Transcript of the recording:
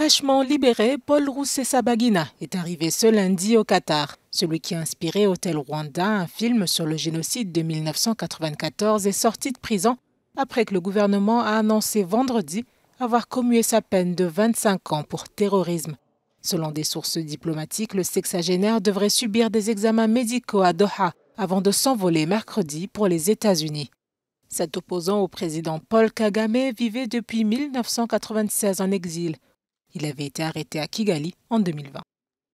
Fraîchement libéré, Paul Rousset Sabagina est arrivé ce lundi au Qatar. Celui qui a inspiré Hôtel Rwanda, un film sur le génocide de 1994, est sorti de prison après que le gouvernement a annoncé vendredi avoir commué sa peine de 25 ans pour terrorisme. Selon des sources diplomatiques, le sexagénaire devrait subir des examens médicaux à Doha avant de s'envoler mercredi pour les États-Unis. Cet opposant au président Paul Kagame vivait depuis 1996 en exil. Il avait été arrêté à Kigali en 2020.